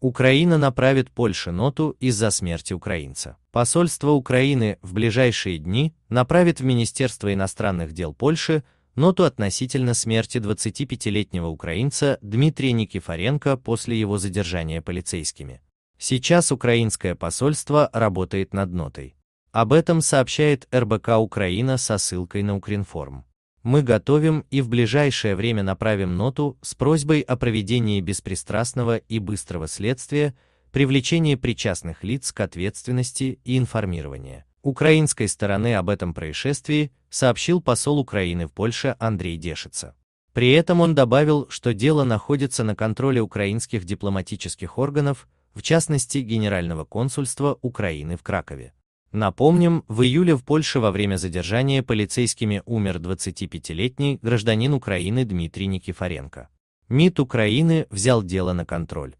Украина направит Польше ноту из-за смерти украинца. Посольство Украины в ближайшие дни направит в Министерство иностранных дел Польши ноту относительно смерти 25-летнего украинца Дмитрия Никифоренко после его задержания полицейскими. Сейчас украинское посольство работает над нотой. Об этом сообщает РБК Украина со ссылкой на Укринформ. Мы готовим и в ближайшее время направим ноту с просьбой о проведении беспристрастного и быстрого следствия, привлечении причастных лиц к ответственности и информирования. Украинской стороны об этом происшествии сообщил посол Украины в Польше Андрей Дешица. При этом он добавил, что дело находится на контроле украинских дипломатических органов, в частности Генерального консульства Украины в Кракове. Напомним, в июле в Польше во время задержания полицейскими умер 25-летний гражданин Украины Дмитрий Никифоренко. МИД Украины взял дело на контроль.